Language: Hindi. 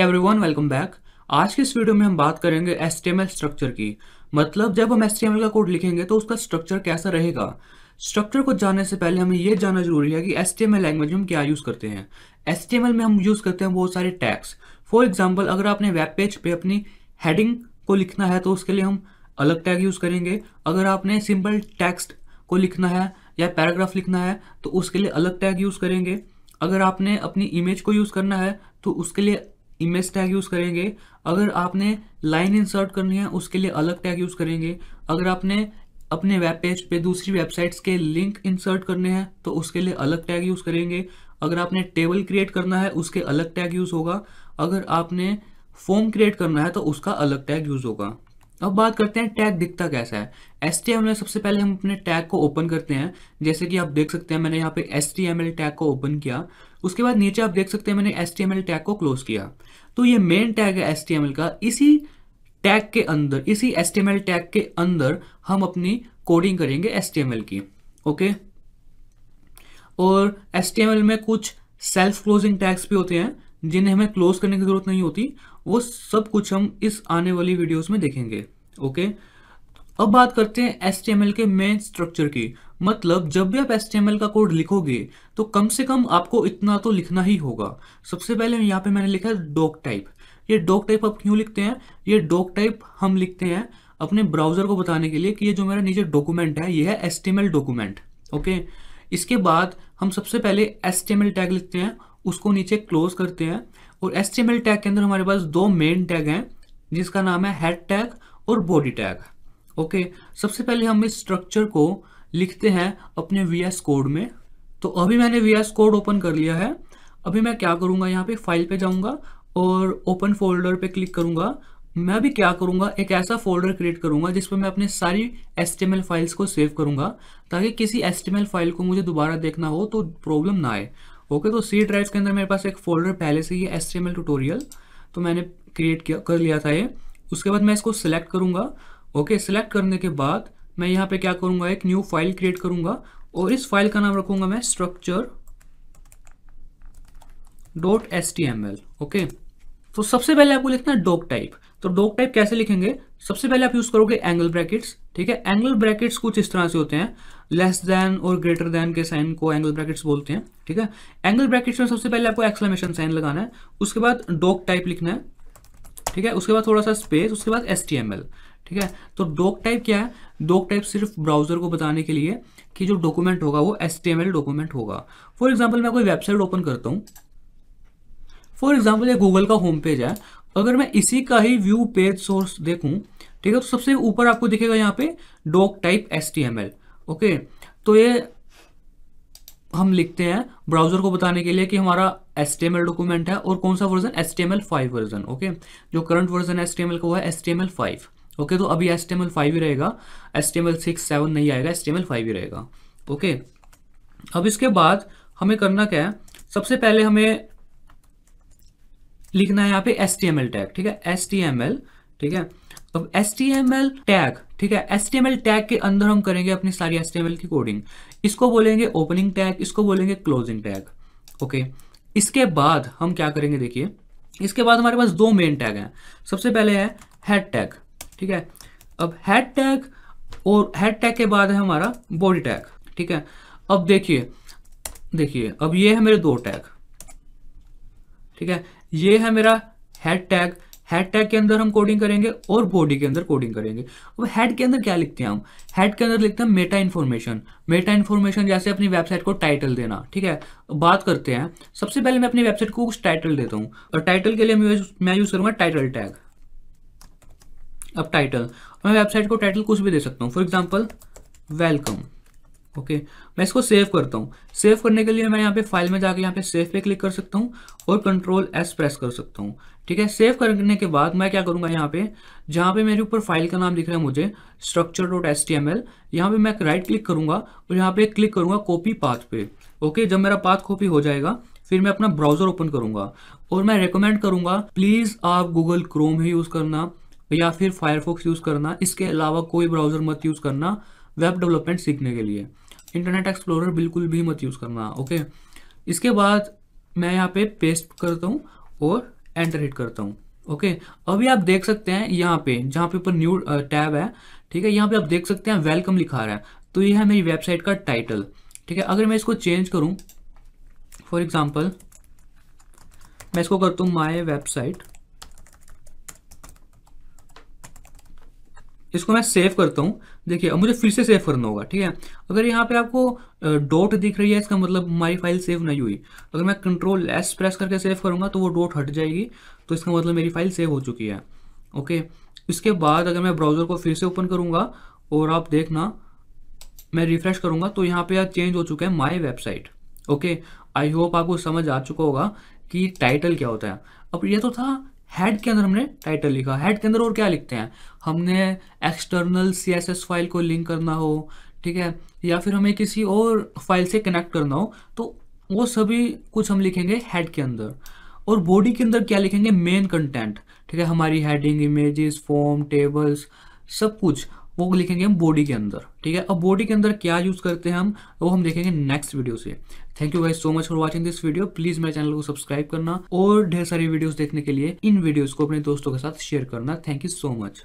एवरी वन वेलकम बैक आज के इस वीडियो में हम बात करेंगे एस स्ट्रक्चर की मतलब जब हम एस का कोड लिखेंगे तो उसका स्ट्रक्चर कैसा रहेगा स्ट्रक्चर को जानने से पहले हमें यह जानना जरूरी है कि एस लैंग्वेज में हम क्या यूज़ करते हैं एस में हम यूज़ करते हैं बहुत सारे टैक्स फॉर एग्जाम्पल अगर आपने वेब पेज पर पे अपनी हेडिंग को लिखना है तो उसके लिए हम अलग टैग यूज़ करेंगे अगर आपने सिंपल टेक्स्ट को लिखना है या पैराग्राफ लिखना है तो उसके लिए अलग टैग यूज़ करेंगे अगर आपने अपनी इमेज को यूज़ करना है तो उसके लिए इमेज टैग यूज़ करेंगे अगर आपने लाइन इंसर्ट करनी है उसके लिए अलग टैग यूज़ करेंगे अगर आपने अपने वेब पेज पे दूसरी वेबसाइट्स के लिंक इंसर्ट करने हैं तो उसके लिए अलग टैग यूज़ करेंगे अगर आपने टेबल क्रिएट करना है उसके अलग टैग यूज़ होगा अगर आपने फॉर्म क्रिएट करना है तो उसका अलग टैग यूज़ होगा अब बात करते हैं टैग दिखता कैसा है एस टी में सबसे पहले हम अपने टैग को ओपन करते हैं जैसे कि आप देख सकते हैं मैंने यहाँ पे एस टी टैग को ओपन किया उसके बाद नीचे आप देख सकते हैं मैंने एस टी टैग को क्लोज किया तो ये मेन टैग है एस का इसी टैग के अंदर इसी एस टैग के अंदर हम अपनी कोडिंग करेंगे एस की ओके और एस में कुछ सेल्फ क्लोजिंग टैग्स भी होते हैं जिन्हें हमें क्लोज करने की ज़रूरत नहीं होती वो सब कुछ हम इस आने वाली वीडियोस में देखेंगे ओके अब बात करते हैं एस के मेन स्ट्रक्चर की मतलब जब भी आप एस का कोड लिखोगे तो कम से कम आपको इतना तो लिखना ही होगा सबसे पहले यहाँ पे मैंने लिखा है डॉक टाइप ये डॉक टाइप आप क्यों लिखते हैं ये डॉक टाइप हम लिखते हैं अपने ब्राउजर को बताने के लिए कि ये जो मेरा नीचे डॉक्यूमेंट है ये है एस डॉक्यूमेंट ओके इसके बाद हम सबसे पहले एस टैग लिखते हैं उसको नीचे क्लोज करते हैं और एस टैग के अंदर हमारे पास दो मेन टैग हैं जिसका नाम है हेड टैग और बॉडी टैग ओके सबसे पहले हम इस स्ट्रक्चर को लिखते हैं अपने वी कोड में तो अभी मैंने वी कोड ओपन कर लिया है अभी मैं क्या करूँगा यहाँ पे फाइल पे जाऊँगा और ओपन फोल्डर पे क्लिक करूँगा मैं भी क्या करूँगा एक ऐसा फोल्डर क्रिएट करूँगा जिस पर मैं अपने सारी एस फाइल्स को सेव करूँगा ताकि किसी एस फाइल को मुझे दोबारा देखना हो तो प्रॉब्लम ना आए ओके तो सी ड्राइव के अंदर मेरे पास एक फोल्डर पहले से ही एस ट्यूटोरियल तो मैंने क्रिएट किया कर लिया था ये उसके बाद मैं इसको सिलेक्ट करूंगा ओके सिलेक्ट करने के बाद मैं यहाँ पे क्या करूंगा एक न्यू फाइल क्रिएट करूंगा और इस फाइल का नाम रखूंगा मैं structure dot S T M L okay तो सबसे पहले आपको लिखना है डॉक टाइप तो डॉक टाइप कैसे लिखेंगे सबसे पहले आप यूज करोगे एंगल ब्रैकेट्स ठीक है एंगल ब्रैकेट्स कुछ इस तरह से होते हैं लेस देन और ग्रेटर देन के साइन को एंगल ब्रैकेट्स बोलते हैं ठीक है एंगल ब्रैकेट्स में सबसे पहले आपको एक्सलमेशन साइन लगाना है उसके बाद डॉक टाइप लिखना है ठीक है उसके बाद थोड़ा सा स्पेस उसके बाद एस ठीक है तो डॉक टाइप क्या है डॉक टाइप सिर्फ ब्राउजर को बताने के लिए कि जो डॉक्यूमेंट होगा वो एस डॉक्यूमेंट होगा फॉर एग्जाम्पल मैं कोई वेबसाइट ओपन करता हूँ फॉर एग्जाम्पल ये गूगल का होम पेज है तो अगर मैं इसी का ही व्यू पेज सोर्स देखूं ठीक है तो सबसे ऊपर आपको दिखेगा यहाँ पे डॉक टाइप एस ओके तो ये हम लिखते हैं ब्राउजर को बताने के लिए कि हमारा एस डॉक्यूमेंट है और कौन सा version S T version okay जो करंट वर्जन है एस का वो है एस टी ओके तो अभी एस टी ही रहेगा एस टी सिक्स सेवन नहीं आएगा एस टी ही रहेगा ओके अब इसके बाद हमें करना क्या है सबसे पहले हमें लिखना है यहाँ पे एस टैग ठीक है एस टी ठीक है अब S T M L tag ठीक है S T M L tag के अंदर हम करेंगे अपनी सारी एस टी एम एल की कोडिंग इसको बोलेंगे ओपनिंग टैग इसको बोलेंगे क्लोजिंग टैग ओके इसके बाद हम क्या करेंगे देखिए इसके बाद हमारे पास दो मेन टैग हैं सबसे पहले है हेड टैग ठीक है अब हेड टैग और हेड टैग के बाद है हमारा बॉडी टैग ठीक है अब देखिए देखिए अब ये है मेरे दो टैग ठीक है ये है मेरा हेड टैग हेड टैग के अंदर हम कोडिंग करेंगे और बॉडी के अंदर कोडिंग करेंगे अब हेड के अंदर क्या लिखते हैं हम हेड के अंदर लिखते हैं मेटा इन्फॉर्मेशन मेटा इन्फॉर्मेशन जैसे अपनी वेबसाइट को टाइटल देना ठीक है बात करते हैं सबसे पहले मैं अपनी वेबसाइट को कुछ टाइटल देता हूँ और टाइटल के लिए मैं यूज़ करूँगा टाइटल टैग अब टाइटल मैं वेबसाइट को टाइटल कुछ भी दे सकता हूँ फॉर एग्जाम्पल वेलकम ओके मैं इसको सेव करता हूँ सेव करने के लिए मैं यहाँ पे फाइल में जाकर यहाँ पे सेव पे क्लिक कर सकता हूँ और कंट्रोल एस प्रेस कर सकता हूँ ठीक है सेव करने के बाद मैं क्या करूँगा यहाँ पे जहाँ पे मेरे ऊपर फाइल का नाम दिख रहा है मुझे structure dot S T M L यहाँ पे मैं राइट क्लिक करूँगा और यहाँ पे क्लिक करूँगा कॉपी पाथ पे ओके जब मेरा पाथ कॉपी हो जाएगा फिर मैं अपना ब्राउजर ओपन करूँगा और मैं रिकमेंड करूँगा प्लीज़ आप गूगल क्रोम ही यूज़ करना या फिर फायरफॉक्स यूज़ करना इसके अलावा कोई ब्राउज़र मत यूज़ करना वेब डेवलपमेंट सीखने के लिए इंटरनेट एक्सप्लोरर बिल्कुल भी मत यूज़ करना ओके इसके बाद मैं यहाँ पे पेस्ट करता हूँ और एंटर हिट करता हूँ ओके अभी आप देख सकते हैं यहाँ पे जहाँ पे ऊपर न्यू टैब uh, है ठीक है यहाँ पे आप देख सकते हैं वेलकम लिखा रहा है तो ये है मेरी वेबसाइट का टाइटल ठीक है अगर मैं इसको चेंज करूँ फॉर एग्जाम्पल मैं इसको करता हूँ माई वेबसाइट इसको मैं सेव करता हूँ देखिए अब मुझे फिर से सेव करना होगा ठीक है अगर यहाँ पे आपको डॉट दिख रही है इसका मतलब हमारी फाइल सेव नहीं हुई अगर मैं कंट्रोल एस प्रेस करके सेव करूँगा तो वो डॉट हट जाएगी तो इसका मतलब मेरी फाइल सेव हो चुकी है ओके इसके बाद अगर मैं ब्राउज़र को फिर से ओपन करूँगा और आप देखना मैं रिफ्रेश करूँगा तो यहाँ पर चेंज हो चुका है my website okay I hope आपको समझ आ चुका होगा कि टाइटल क्या होता है अब ये तो था हेड के अंदर हमने टाइटल लिखा हेड के अंदर और क्या लिखते हैं हमने external C S S file को लिंक करना हो ठीक है या फिर हमें किसी और फाइल से कनेक्ट करना हो तो वो सभी कुछ हम लिखेंगे हेड के अंदर और बॉडी के अंदर क्या लिखेंगे मेन कंटेंट ठीक है हमारी हेडिंग इमेजेस फॉर्म टेबल्स सब कुछ वो लिखेंगे हम बॉडी के अंदर ठीक है अब बॉडी के अंदर क्या यूज़ करते हैं हम वो हम देखेंगे नेक्स्ट वीडियो से thank you guys so much for watching this video please मेरे चैनल को सब्सक्राइब करना और ढेर सारी वीडियोस देखने के लिए इन वीडियोस को अपने दोस्तों के साथ शेयर करना थैंक यू सो मच